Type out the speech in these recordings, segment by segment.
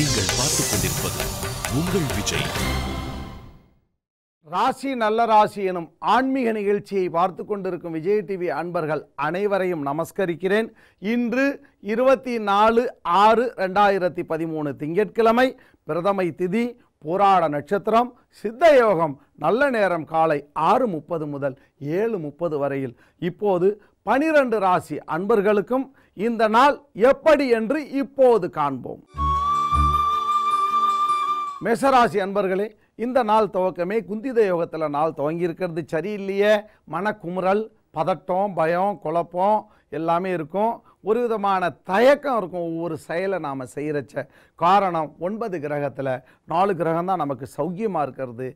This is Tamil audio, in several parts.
நீங்கள் பார்த்துக் கொண்டிருப்பது உங்கள் விஜய் ராசி நல்ல ராசி எனும் ஆன்மீக நிகழ்ச்சியை பார்த்து கொண்டிருக்கும் விஜய் டிவி அன்பர்கள் அனைவரையும் நமஸ்கரிக்கிறேன் இன்று இருபத்தி நாலு ஆறு ரெண்டாயிரத்தி பதிமூணு திங்கட்கிழமை பிரதமை திதி போராட நட்சத்திரம் சித்த யோகம் நல்ல நேரம் காலை ஆறு முப்பது முதல் ஏழு முப்பது வரையில் இப்போது பனிரெண்டு ராசி அன்பர்களுக்கும் இந்த நாள் எப்படி என்று இப்போது காண்போம் மேசராசி அன்பர்களே இந்த நாள் துவக்கமே குந்தித யோகத்தில் நாள் துவங்கியிருக்கிறது சரியில்லையே மனக்குமுறல் பதட்டம் பயம் குழப்பம் எல்லாமே இருக்கும் ஒரு விதமான தயக்கம் இருக்கும் ஒவ்வொரு செயலை நாம் செய்கிறச்ச காரணம் ஒன்பது கிரகத்தில் நாலு கிரகம் தான் நமக்கு சௌக்கியமாக இருக்கிறது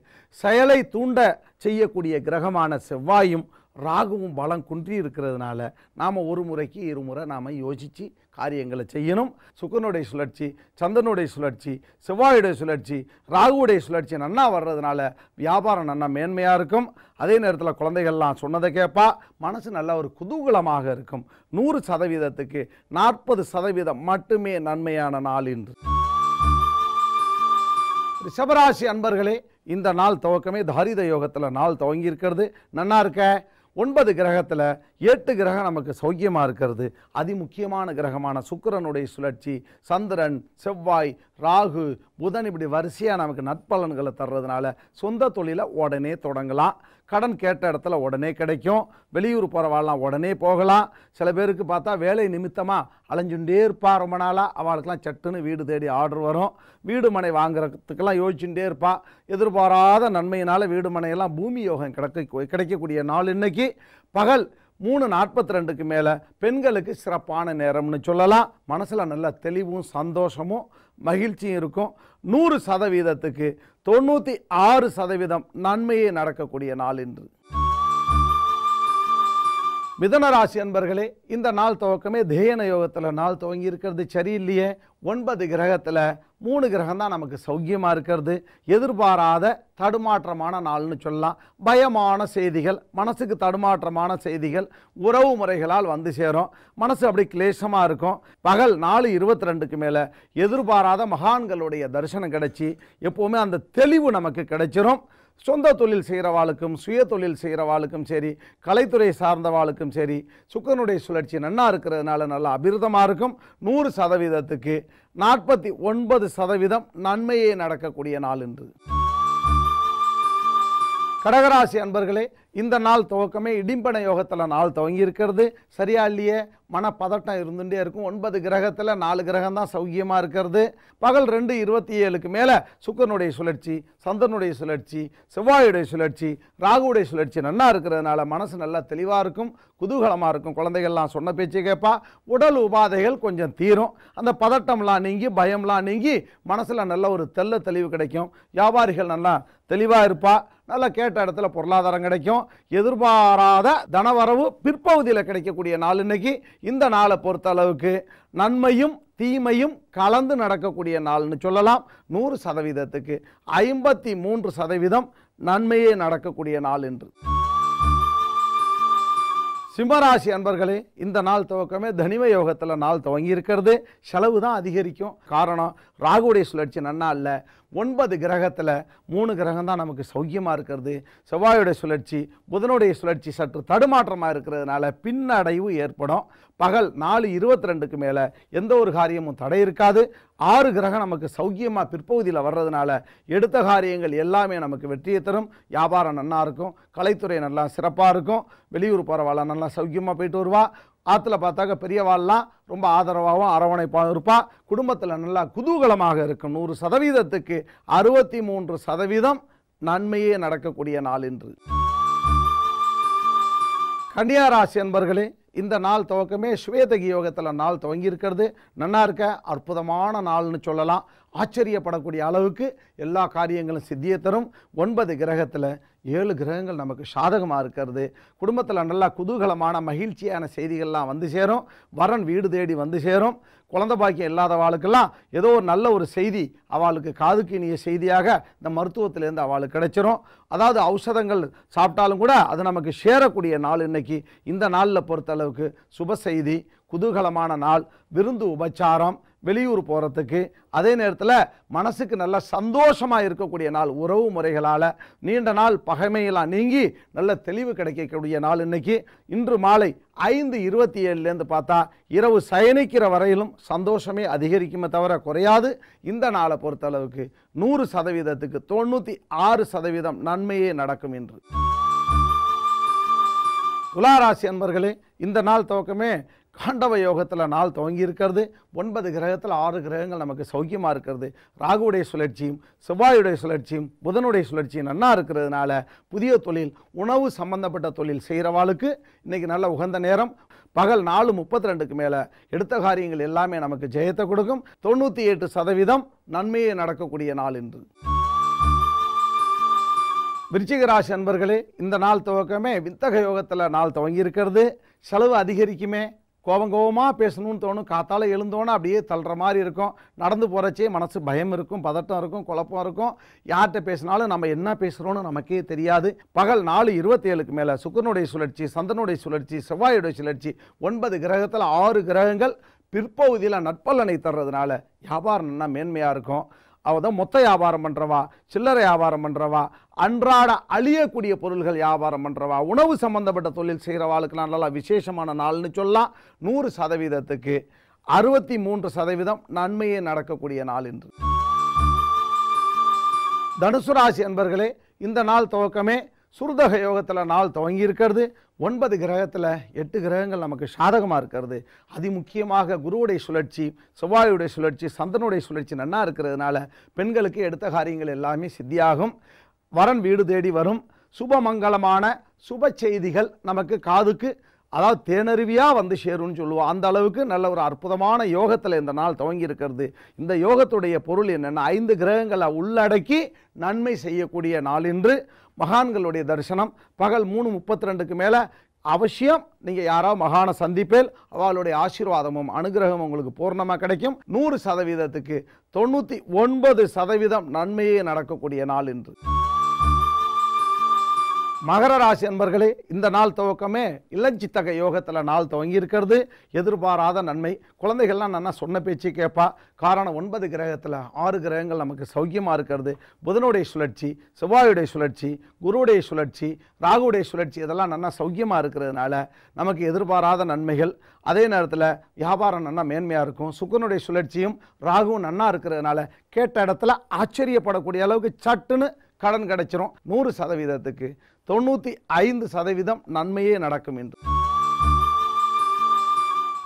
செயலை தூண்ட செய்யக்கூடிய கிரகமான செவ்வாயும் ராகுவும் பலம் குன்றி இருக்கிறதுனால நாம் ஒரு முறைக்கு இருமுறை நாம் யோசித்து காரியங்களை செய்யணும் சுக்கனுடைய சுழற்சி சந்தனுடைய சுழற்சி செவ்வாயுடைய சுழற்சி ராகுவுடைய சுழற்சி நன்னா வர்றதுனால வியாபாரம் நன்னா மேன்மையாக இருக்கும் அதே நேரத்தில் குழந்தைகள்லாம் சொன்னதை கேட்பா மனசு நல்ல ஒரு குதூகலமாக இருக்கும் நூறு சதவீதத்துக்கு நாற்பது சதவீதம் மட்டுமே நன்மையான நாள் என்று ரிஷபராசி அன்பர்களே இந்த நாள் துவக்கமே தாரித யோகத்தில் நாள் துவங்கியிருக்கிறது நன்னா இருக்க ஒன்பது கிரகத்தில் எட்டு கிரகம் நமக்கு சௌக்கியமாக இருக்கிறது அதிமுக்கியமான கிரகமான சுக்கரனுடைய சுழற்சி சந்திரன் செவ்வாய் ராகு புதன் இப்படி வரிசையாக நமக்கு நற்பலன்களை தர்றதுனால சொந்த தொழிலை உடனே தொடங்கலாம் கடன் கேட்ட இடத்துல உடனே கிடைக்கும் வெளியூர் போகிறவாள்லாம் உடனே போகலாம் சில பேருக்கு பார்த்தா வேலை நிமித்தமாக அலைஞ்சுட்டே இருப்பா ரொம்ப நாளாக அவளுக்கெல்லாம் சட்டுன்னு வீடு தேடி ஆர்டர் வரும் வீடு மனை வாங்குறதுக்கெல்லாம் யோசிச்சுட்டே இருப்பாள் எதிர்பாராத நன்மையினால் வீடு மனையெல்லாம் பூமி யோகம் கிடைக்க கிடைக்கக்கூடிய நாள் இன்றைக்கி பகல் மூணு நாற்பத்தி ரெண்டுக்கு மேலே பெண்களுக்கு சிறப்பான நேரம்னு சொல்லலாம் மனசில் நல்ல தெளிவும் சந்தோஷமும் மகிழ்ச்சியும் இருக்கும் நூறு சதவீதத்துக்கு தொண்ணூற்றி ஆறு சதவீதம் நன்மையே நடக்கக்கூடிய நாள் என்று மிதனராசி அன்பர்களே இந்த நாள் துவக்கமே தேயன யோகத்தில் நாள் துவங்கி இருக்கிறது சரியில்லையே ஒன்பது கிரகத்தில் மூணு கிரகம் தான் நமக்கு சௌக்கியமாக இருக்கிறது எதிர்பாராத தடுமாற்றமான நாள்னு சொல்லலாம் பயமான செய்திகள் மனசுக்கு தடுமாற்றமான செய்திகள் உறவு முறைகளால் வந்து சேரும் மனசு அப்படி கிளேசமாக இருக்கும் பகல் நாலு இருபத்தி ரெண்டுக்கு மேலே எதிர்பாராத மகான்களுடைய தரிசனம் கிடச்சி எப்போவுமே அந்த தெளிவு நமக்கு கிடைச்சிரும் சொந்த தொழில் செய்கிறவாளுக்கும் சுய தொழில் செய்கிறவாளுக்கும் சரி கலைத்துறை சார்ந்தவாளுக்கும் சரி சுக்கனுடைய சுழற்சி நன்னா இருக்கிறதுனால நல்லா அபிருதமாக இருக்கும் நூறு சதவீதத்துக்கு நாற்பத்தி ஒன்பது சதவீதம் நன்மையே நடக்கக்கூடிய நாள் என்று கடகராசி அன்பர்களே இந்த நாள் துவக்கமே இடிம்பன யோகத்தில் நாள் துவங்கி இருக்கிறது சரியா இல்லையே மனப்பதட்டம் இருந்துகிட்டே இருக்கும் ஒன்பது கிரகத்தில் நாலு கிரகம் தான் சௌக்கியமாக இருக்கிறது பகல் ரெண்டு இருபத்தி ஏழுக்கு மேலே சுக்கரனுடைய சுழற்சி சந்திரனுடைய சுழற்சி செவ்வாயுடைய சுழற்சி ராகுடைய சுழற்சி நல்லா இருக்கிறதுனால மனசு நல்லா தெளிவாக இருக்கும் குதூகலமாக இருக்கும் குழந்தைகள்லாம் சொன்ன பேச்சு கேட்பா உடல் உபாதைகள் கொஞ்சம் தீரும் அந்த பதட்டம்லாம் நீங்கி பயம்லாம் நீங்கி மனசில் நல்ல ஒரு தெல்ல தெளிவு கிடைக்கும் வியாபாரிகள் நல்லா தெளிவாக இருப்பாள் நல்ல கேட்ட இடத்துல பொருளாதாரம் கிடைக்கும் எதிர்பாராத தனவரவு பிற்பகுதியில் கிடைக்கக்கூடிய நாள் இன்னைக்கு இந்த நாளை பொறுத்த அளவுக்கு நன்மையும் தீமையும் கலந்து நடக்கக்கூடிய நாள்னு சொல்லலாம் நூறு சதவீதத்துக்கு ஐம்பத்தி மூன்று சதவீதம் நன்மையே நடக்கக்கூடிய நாள் என்று சிம்மராசி அன்பர்களே இந்த நாள் துவக்கமே தனிம யோகத்தில் நாள் துவங்கி இருக்கிறது செலவு தான் அதிகரிக்கும் காரணம் ராகுடைய சுழற்சி நன்னா இல்லை ஒன்பது கிரகத்தில் மூணு கிரகம் தான் நமக்கு சௌக்கியமாக இருக்கிறது செவ்வாயுடைய சுழற்சி புதனுடைய சுழற்சி சற்று தடுமாற்றமாக இருக்கிறதுனால பின்னடைவு ஏற்படும் பகல் நாலு இருபத்தி ரெண்டுக்கு மேலே எந்த ஒரு காரியமும் தடை இருக்காது ஆறு கிரகம் நமக்கு சௌக்கியமாக பிற்பகுதியில் வர்றதுனால எடுத்த காரியங்கள் எல்லாமே நமக்கு வெற்றியை தரும் வியாபாரம் நல்லா இருக்கும் கலைத்துறை நல்லா சிறப்பாக இருக்கும் வெளியூர் போகிற நல்லா சௌக்கியமாக போயிட்டு வருவா ஆற்றுல பார்த்தாக்க பெரியவாள்லாம் ரொம்ப ஆதரவாகவும் அரவணைப்பாகவும் இருப்பா குடும்பத்தில் நல்லா குதூகலமாக இருக்கும் நூறு சதவீதத்துக்கு அறுபத்தி மூன்று சதவீதம் நன்மையே நடக்கக்கூடிய நாள் என்று கன்னியாராசி என்பர்களே இந்த நாள் துவக்கமே ஸ்வேதகி யோகத்தில் நாள் துவங்கி இருக்கிறது நன்னா இருக்க அற்புதமான நாள்னு சொல்லலாம் ஆச்சரியப்படக்கூடிய அளவுக்கு எல்லா காரியங்களும் சித்தியை தரும் ஒன்பது கிரகத்தில் ஏழு கிரகங்கள் நமக்கு சாதகமாக இருக்கிறது குடும்பத்தில் நல்லா குதூகலமான மகிழ்ச்சியான செய்திகள்லாம் வந்து சேரும் வரன் வீடு தேடி வந்து சேரும் குழந்த பாக்கியம் இல்லாதவாளுக்கெல்லாம் ஏதோ ஒரு நல்ல ஒரு செய்தி அவளுக்கு காதுக்கு இனிய செய்தியாக இந்த மருத்துவத்திலேருந்து அவளுக்கு கிடைச்சிரும் அதாவது ஔஷதங்கள் சாப்பிட்டாலும் கூட அது நமக்கு சேரக்கூடிய நாள் இன்றைக்கி இந்த நாளில் பொறுத்தளவுக்கு சுப செய்தி குதூகலமான நாள் விருந்து உபச்சாரம் வெளியூர் போகிறதுக்கு அதே நேரத்தில் மனசுக்கு நல்ல சந்தோஷமாக இருக்கக்கூடிய நாள் உறவு முறைகளால் நீண்ட நாள் பகைமையெல்லாம் நீங்கி நல்ல தெளிவு கிடைக்கக்கூடிய நாள் இன்றைக்கி இன்று மாலை ஐந்து இருபத்தி ஏழுலேருந்து பார்த்தா இரவு சயனிக்கிற வரையிலும் சந்தோஷமே அதிகரிக்குமே தவிர குறையாது இந்த நாளை பொறுத்தளவுக்கு நூறு சதவீதத்துக்கு தொண்ணூற்றி ஆறு சதவீதம் நன்மையே நடக்கும் என்று துளாராசி அன்பர்களே இந்த நாள் துவக்கமே காண்டவ யோகத்தில் நாள் துவங்கி இருக்கிறது ஒன்பது கிரகத்தில் ஆறு கிரகங்கள் நமக்கு சௌக்கியமாக இருக்கிறது ராகுடைய சுழற்சியும் செவ்வாயுடைய சுழற்சியும் புதனுடைய சுழற்சியும் நன்னாக இருக்கிறதுனால புதிய தொழில் உணவு சம்பந்தப்பட்ட தொழில் செய்கிறவாளுக்கு இன்றைக்கி நல்ல உகந்த நேரம் பகல் நாலு முப்பத்தி ரெண்டுக்கு மேலே எடுத்த காரியங்கள் எல்லாமே நமக்கு ஜெயத்தை கொடுக்கும் தொண்ணூற்றி எட்டு சதவீதம் நன்மையே நடக்கக்கூடிய நாள் என்று விருச்சிகராசி அன்பர்களே இந்த நாள் துவக்கமே வித்தக யோகத்தில் நாள் துவங்கி இருக்கிறது செலவு அதிகரிக்குமே கோபம் கோபமாக பேசணும்னு தோணும் காத்தால் எழுந்தோன்னே அப்படியே தள்ளுற மாதிரி இருக்கும் நடந்து போகிறச்சே மனசு பயம் இருக்கும் பதட்டம் இருக்கும் குழப்பம் இருக்கும் யார்கிட்ட பேசினாலும் நம்ம என்ன பேசுகிறோன்னு நமக்கே தெரியாது பகல் நாலு இருபத்தேழுக்கு மேலே சுக்கரனுடைய சுழற்சி சந்தனுடைய சுழற்சி செவ்வாயுடைய சுழற்சி ஒன்பது கிரகத்தில் ஆறு கிரகங்கள் பிற்பகுதியில் நட்பலனை தர்றதுனால வியாபாரம் என்ன மேன்மையாக இருக்கும் அவள் தான் மொத்த வியாபாரம் பண்ணுறவா சில்லறை வியாபாரம் பண்ணுறவா அன்றாட அழியக்கூடிய பொருள்கள் வியாபாரம் பண்ணுறவா உணவு சம்மந்தப்பட்ட தொழில் செய்கிறவாளுக்கெல்லாம் நல்லா விசேஷமான நாள்னு சொல்லலாம் நூறு சதவீதத்துக்கு அறுபத்தி மூன்று சதவீதம் நன்மையே நடக்கக்கூடிய நாள் என்று தனுசு ராசி அன்பர்களே இந்த நாள் துவக்கமே சுருதக யோகத்தில் நாள் துவங்கி இருக்கிறது ஒன்பது கிரகத்தில் எட்டு கிரகங்கள் நமக்கு சாதகமாக இருக்கிறது அதிமுக்கியமாக குருவுடைய சுழற்சி செவ்வாயுடைய சுழற்சி சந்தனுடைய சுழற்சி நன்னாக இருக்கிறதுனால பெண்களுக்கு எடுத்த காரியங்கள் எல்லாமே சித்தியாகும் வரன் வீடு தேடி வரும் சுபமங்கலமான சுப செய்திகள் நமக்கு காதுக்கு அதாவது தேனருவியாக வந்து சேரும்னு சொல்லுவோம் அந்த அளவுக்கு நல்ல ஒரு அற்புதமான யோகத்தில் இந்த நாள் துவங்கி இருக்கிறது இந்த யோகத்துடைய பொருள் என்னென்னா ஐந்து கிரகங்களை உள்ளடக்கி நன்மை செய்யக்கூடிய நாள் என்று மகான்களுடைய தரிசனம் பகல் மூணு முப்பத்தி ரெண்டுக்கு மேலே அவசியம் நீங்கள் யாரோ மகான சந்திப்பேல் அவளுடைய ஆசீர்வாதமும் அனுகிரகமும் உங்களுக்கு பூர்ணமாக கிடைக்கும் நூறு சதவீதத்துக்கு தொண்ணூற்றி ஒன்பது சதவீதம் நன்மையே நடக்கக்கூடிய நாள் என்று மகர ராசி அன்பர்களே இந்த நாள் துவக்கமே இளஞ்சித்தக யோகத்தில் நாள் துவங்கி இருக்கிறது எதிர்பாராத நன்மை குழந்தைகள்லாம் நான் சொன்ன பேச்சு கேட்பா காரணம் ஒன்பது கிரகத்தில் ஆறு கிரகங்கள் நமக்கு சௌக்கியமாக இருக்கிறது புதனுடைய சுழற்சி செவ்வாயுடைய சுழற்சி குருவுடைய சுழற்சி ராகுடைய சுழற்சி இதெல்லாம் நல்லா சௌக்கியமாக இருக்கிறதுனால நமக்கு எதிர்பாராத நன்மைகள் அதே நேரத்தில் வியாபாரம் நல்லா மேன்மையாக இருக்கும் சுக்கனுடைய சுழற்சியும் ராகுவும் நன்னாக இருக்கிறதுனால கேட்ட இடத்துல ஆச்சரியப்படக்கூடிய அளவுக்கு சட்டுன்னு கடன் கிடைச்சிரும் நூறு சதவீதத்துக்கு தொண்ணூற்றி ஐந்து சதவீதம் நன்மையே நடக்கும் என்று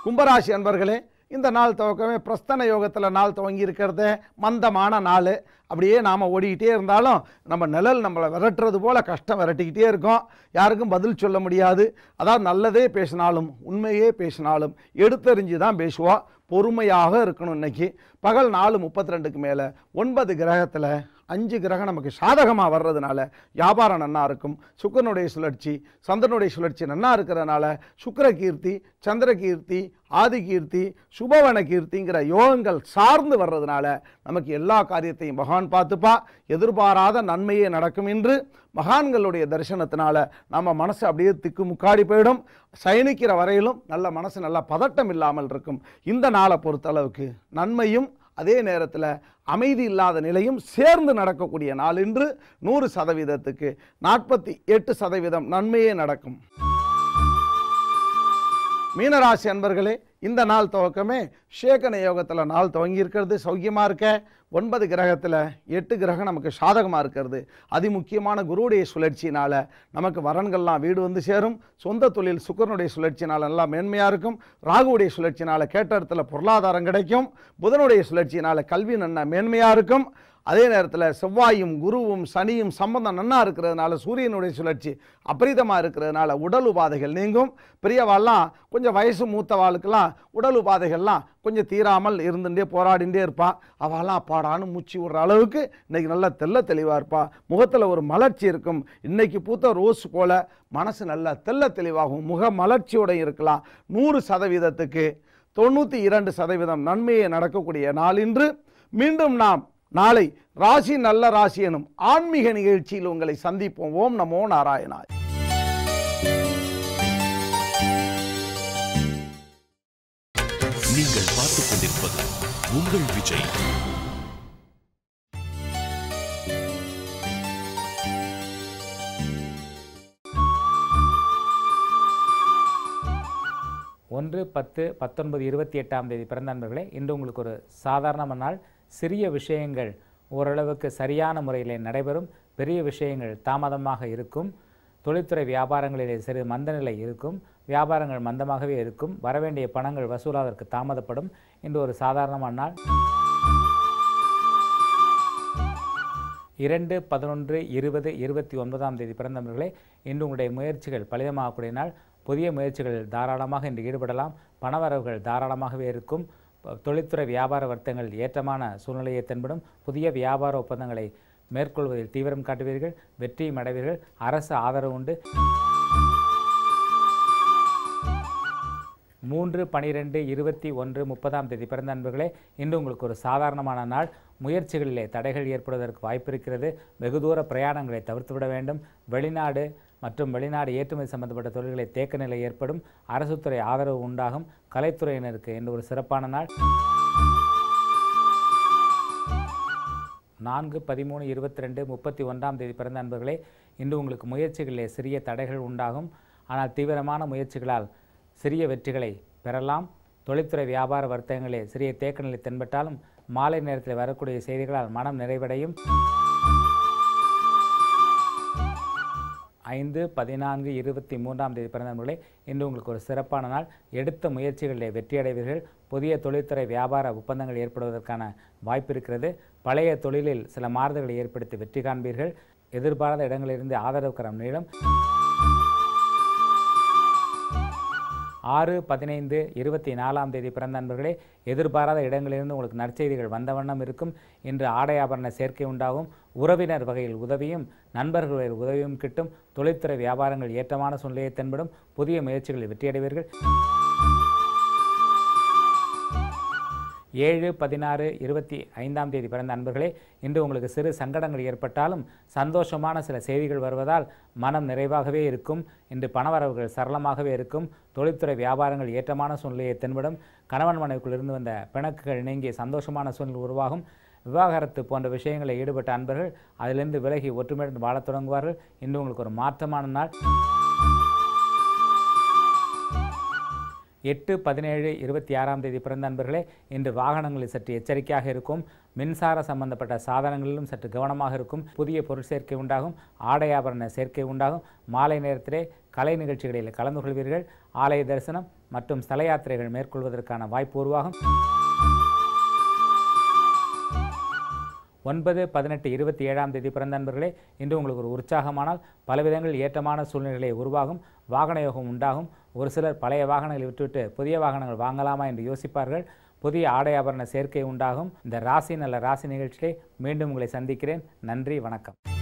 கும்பராசி அன்பர்களே இந்த நாள் துவக்கமே பிரஸ்தன யோகத்தில் நாள் துவங்கி இருக்கிறத மந்தமான நாள் அப்படியே நாம் ஓடிக்கிட்டே இருந்தாலும் நம்ம நிழல் நம்மளை விரட்டுறது போல் கஷ்டம் விரட்டிக்கிட்டே இருக்கோம் யாருக்கும் பதில் சொல்ல முடியாது அதாவது நல்லதே பேசினாலும் உண்மையே பேசினாலும் எடுத்தறிஞ்சு தான் பேசுவோம் பொறுமையாக இருக்கணும் இன்றைக்கி பகல் நாலு முப்பத்தி ரெண்டுக்கு மேலே ஒன்பது கிரகத்தில் அஞ்சு கிரகம் நமக்கு சாதகமாக வர்றதுனால வியாபாரம் நன்னா இருக்கும் சுக்கரனுடைய சுழற்சி சந்திரனுடைய சுழற்சி நன்னா இருக்கிறதுனால சுக்கர கீர்த்தி சந்திர கீர்த்தி ஆதி கீர்த்தி சுபவன கீர்த்திங்கிற யோகங்கள் சார்ந்து வர்றதுனால நமக்கு எல்லா காரியத்தையும் மகான் பார்த்துப்பா எதிர்பாராத நன்மையே நடக்கும் என்று மகான்களுடைய தரிசனத்தினால நம்ம மனசு அப்படியே திக்கு முக்காடி போயிடும் சயனிக்கிற வரையிலும் நல்ல மனசு நல்லா பதட்டம் இல்லாமல் இருக்கும் இந்த நாளை பொறுத்தளவுக்கு நன்மையும் அதே நேரத்தில் அமைதி இல்லாத நிலையும் சேர்ந்து நடக்கக்கூடிய நாள் என்று நூறு சதவீதத்துக்கு நாற்பத்தி எட்டு சதவீதம் நன்மையே நடக்கும் மீனராசி அன்பர்களே இந்த நாள் துவக்கமே சேகன யோகத்தில் நாள் துவங்கி இருக்கிறது சௌக்கியமாக இருக்க ஒன்பது கிரகத்தில் எட்டு கிரகம் நமக்கு சாதகமாக இருக்கிறது அதிமுக்கியமான குருவுடைய சுழற்சினால் நமக்கு வரன்கள்லாம் வீடு வந்து சேரும் சொந்த தொழில் சுக்கரனுடைய சுழற்சினால் நல்லா மேன்மையாக இருக்கும் ராகுவுடைய சுழற்சினால் கேட்ட இடத்துல பொருளாதாரம் கிடைக்கும் புதனுடைய சுழற்சினால் கல்வி நன்னா மேன்மையாக இருக்கும் அதே நேரத்தில் செவ்வாயும் குருவும் சனியும் சம்பந்தம் நன்னாக இருக்கிறதுனால சூரியனுடைய சுழற்சி அபரிதமாக இருக்கிறதுனால உடல் உபாதைகள் நீங்கும் பெரியவாள்லாம் கொஞ்சம் வயசு மூத்தவாளுக்கெல்லாம் உடல் உபாதைகள்லாம் கொஞ்சம் தீராமல் இருந்துட்டே போராடிண்டே இருப்பாள் அவெல்லாம் அப்பாடான்னு மூச்சு விடுற அளவுக்கு இன்றைக்கி நல்லா தெல்ல தெளிவாக இருப்பாள் முகத்தில் ஒரு மலர்ச்சி இருக்கும் இன்றைக்கி பூத்த ரோஸ் போல் மனசு நல்லா தெல்ல தெளிவாகும் முக மலர்ச்சியோட இருக்கலாம் நூறு சதவீதத்துக்கு தொண்ணூற்றி இரண்டு சதவீதம் நன்மையை நடக்கக்கூடிய நாளின்று மீண்டும் நாம் நாளை ராசி நல்ல ராசி எனும் ஆன்மீக நிகழ்ச்சியில் உங்களை சந்திப்போம் ஓம் நமோ நாராயணாய் பார்ப்பது உங்கள் விஜய் ஒன்று பத்து பத்தொன்பது இருபத்தி எட்டாம் தேதி பிறந்த நண்பர்களே இன்று உங்களுக்கு ஒரு சாதாரணமான நாள் சிறிய விஷயங்கள் ஓரளவுக்கு சரியான முறையில் நடைபெறும் பெரிய விஷயங்கள் தாமதமாக இருக்கும் தொழில்துறை வியாபாரங்களிலே சிறு மந்தநிலை இருக்கும் வியாபாரங்கள் மந்தமாகவே இருக்கும் வரவேண்டிய பணங்கள் வசூலாவதற்கு தாமதப்படும் இன்று ஒரு சாதாரணமான நாள் இரண்டு பதினொன்று இருபது இருபத்தி ஒன்பதாம் தேதி பிறந்தவர்களே இன்று உங்களுடைய முயற்சிகள் பலிதமாகக்கூடிய நாள் புதிய முயற்சிகளில் தாராளமாக இன்று ஈடுபடலாம் பணவரவுகள் தாராளமாகவே இருக்கும் தொழில்துறை வியாபார வர்த்தங்கள் ஏற்றமான சூழ்நிலையை தென்படும் புதிய வியாபார ஒப்பந்தங்களை மேற்கொள்வதில் தீவிரம் காட்டுவீர்கள் வெற்றியும் அடைவீர்கள் அரசு ஆதரவு உண்டு மூன்று பனிரெண்டு இருபத்தி ஒன்று முப்பதாம் தேதி பிறந்த அன்புகளே இன்று உங்களுக்கு ஒரு சாதாரணமான நாள் முயற்சிகளிலே தடைகள் ஏற்படுவதற்கு வாய்ப்பு இருக்கிறது வெகு தூர பிரயாணங்களை தவிர்த்துவிட வேண்டும் வெளிநாடு மற்றும் வெளிநாடு ஏற்றுமதி சம்பந்தப்பட்ட தொழில்களை தேக்க நிலை ஏற்படும் அரசுத்துறை ஆதரவு உண்டாகும் கலைத்துறையினருக்கு இன்று ஒரு சிறப்பான நாள் நான்கு பதிமூணு இருபத்தி ரெண்டு முப்பத்தி ஒன்றாம் தேதி பிறந்த அன்பர்களே இன்று உங்களுக்கு முயற்சிகளிலே சிறிய தடைகள் உண்டாகும் ஆனால் தீவிரமான முயற்சிகளால் சிறிய வெற்றிகளை பெறலாம் தொழில்துறை வியாபார வர்த்தகங்களே சிறிய தேக்க நிலை தென்பட்டாலும் மாலை நேரத்தில் வரக்கூடிய செய்திகளால் மனம் நிறைவடையும் ஐந்து பதினான்கு இருபத்தி மூன்றாம் தேதி பிறந்தவர்களே இன்று உங்களுக்கு ஒரு சிறப்பான நாள் எடுத்த முயற்சிகளிலே வெற்றியடைவீர்கள் புதிய தொழில்துறை வியாபார ஒப்பந்தங்கள் ஏற்படுவதற்கான வாய்ப்பு இருக்கிறது பழைய தொழிலில் சில மாறுதல்களை ஏற்படுத்தி வெற்றி காண்பீர்கள் எதிர்பாராத இடங்களிலிருந்து ஆதரவு கரம் நீளம் ஆறு பதினைந்து இருபத்தி நாலாம் தேதி பிறந்த நண்பர்களே எதிர்பாராத இடங்களிலிருந்து உங்களுக்கு நற்செய்திகள் வந்த வண்ணம் இருக்கும் இன்று ஆடை ஆபரண சேர்க்கை உண்டாகும் உறவினர் வகையில் உதவியும் நண்பர்கள் உதவியும் கிட்டும் தொழில்துறை வியாபாரங்கள் ஏற்றமான சூழ்நிலையை தென்படும் புதிய முயற்சிகளில் வெற்றியடைவீர்கள் ஏழு பதினாறு இருபத்தி ஐந்தாம் தேதி பிறந்த அன்பர்களே இன்று உங்களுக்கு சிறு சங்கடங்கள் ஏற்பட்டாலும் சந்தோஷமான சில செய்திகள் வருவதால் மனம் நிறைவாகவே இருக்கும் இன்று பணவரவுகள் சரளமாகவே இருக்கும் தொழில்துறை வியாபாரங்கள் ஏற்றமான சூழ்நிலையை தென்படும் கணவன் மனைவிக்குள் இருந்து வந்த பிணக்குகள் நீங்கிய சந்தோஷமான சூழ்நிலை உருவாகும் விவாகரத்து போன்ற விஷயங்களில் ஈடுபட்ட அன்பர்கள் அதிலிருந்து விலகி ஒற்றுமையுடன் வாழத் தொடங்குவார்கள் இன்று உங்களுக்கு ஒரு மாற்றமான நாள் எட்டு பதினேழு இருபத்தி ஆறாம் தேதி பிறந்த நண்பர்களே இன்று வாகனங்களில் சற்று எச்சரிக்கையாக இருக்கும் மின்சார சம்பந்தப்பட்ட சாதனங்களிலும் சற்று கவனமாக இருக்கும் புதிய பொருள் சேர்க்கை உண்டாகும் ஆடை ஆபரண சேர்க்கை உண்டாகும் மாலை நேரத்திலே கலை நிகழ்ச்சிகளில் கலந்து கொள்வீர்கள் ஆலய தரிசனம் மற்றும் ஸ்தல யாத்திரைகள் மேற்கொள்வதற்கான வாய்ப்பு உருவாகும் ஒன்பது பதினெட்டு இருபத்தி ஏழாம் தேதி பிறந்த நண்பர்களே இன்று உங்களுக்கு ஒரு உற்சாகமானால் பல பலவிதங்களில் ஏற்றமான சூழ்நிலை உருவாகும் வாகன யோகம் உண்டாகும் ஒரு சிலர் பழைய வாகனங்களை விட்டுவிட்டு புதிய வாகனங்கள் வாங்கலாமா என்று யோசிப்பார்கள் புதிய ஆடை ஆபரண சேர்க்கை உண்டாகும் இந்த ராசி நல்ல ராசி நிகழ்ச்சியிலே மீண்டும் உங்களை சந்திக்கிறேன் நன்றி வணக்கம்